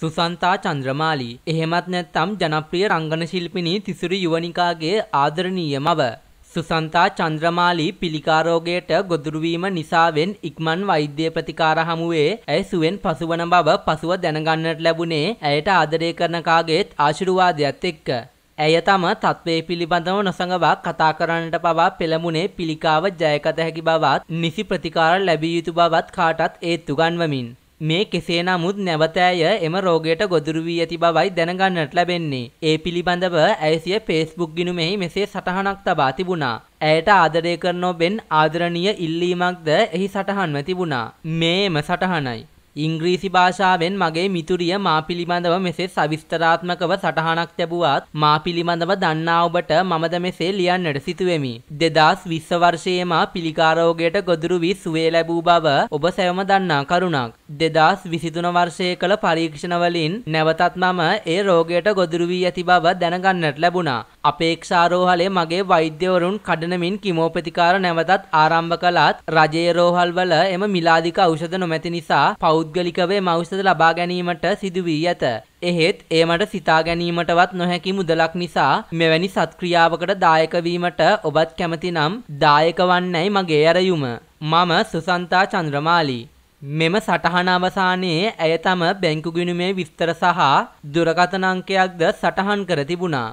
සුසන්තා චන්ද්‍රමාලි එහෙමත් නැත්නම් ජනප්‍රිය රංගන ශිල්පිනී තිසුරි යුවනිකාගේ ආදරණීය මව සුසන්තා චන්ද්‍රමාලි පිළිකාරෝගයට ගොදුරුවීම නිසාවෙන් ඉක්මන් වෛද්‍ය ප්‍රතිකාර හමුවේ ඇය සුවෙන් පසුවන බව පසුව දැනගන්නට ලැබුණේ ඇයට ආදරය කරන කාගේත් ආශිර්වාදයක් එක්ක. ඇය තම තත්ත්වයේ පිළිබඳව නොසඟවා කතා කරන්නට පවා පෙළමුණේ පිළිකාව ජයගත හැකි බවත් නිසි ප්‍රතිකාර ලැබිය යුතු බවත් කාටත් ඒත්තු ගන්වමින්. මේ කෙසේ නමුත් නැවතෑය එම රෝගයට ගොදුරු වී ඇති බවයි දැනගන්නට ලැබෙන්නේ. ඒ පිළිබඳව ඇය සිය Facebook ගිණුමෙහි මෙසේ සටහනක් තබා තිබුණා. ඇයට ආදරය කරන ඔබෙන් ආදරණීය ඉල්ලීමක්ද එහි සටහන්ව තිබුණා. මේම සටහනයි. ඉංග්‍රීසි භාෂාවෙන් මගේ මිතුරිය මා පිළිබඳව මෙසේ සවිස්තරාත්මකව සටහනක් තැබුවත් මා පිළිබඳව දන්නා ඔබට මමද මෙසේ ලියන්නට සිතුවෙමි. 2020 වර්ෂයේ මා පිළිකා රෝගයට ගොදුරු වී සුවය ලැබූ බව ඔබ සැවම දන්නා කරුණක්. දෙදස් විසිතුන වර්ෂය කළ පරීක්ෂණවලින් නැවතත් මම ඒ රෝගයට ගොදුරු වී ඇති බව දැනගන්නට ලැබුණා. අපේක්ෂාරෝහලේ මගේ වෛද්‍යවරුන් කඩනමින් කිමෝපතිකාර නැවතත් ආරම්භ කළත් රජයේ රෝහල්වල එම මිලාදික ඖෂධ නොමැති නිසා පෞද්ගලිකව එම ඖෂධ ලබා ගැනීමට සිදු වී ඇත. එහෙත් ඒ මට සිතා ගැනීමටවත් නොහැකි මුදලක් නිසා මෙවැනි සත්ක්‍රියාවකට දායක වීමට ඔබත් කැමතිනම් දායක වන්නයි මගේ ඇරයුම. මම සුසන්තා චන්ද්‍රමාලී මෙම සටහන අවසානයේ ඇය තම බැංකු ගිණුමේ විස්තර සහ දුරකථන අංකයක්ද සටහන් කර තිබුණා.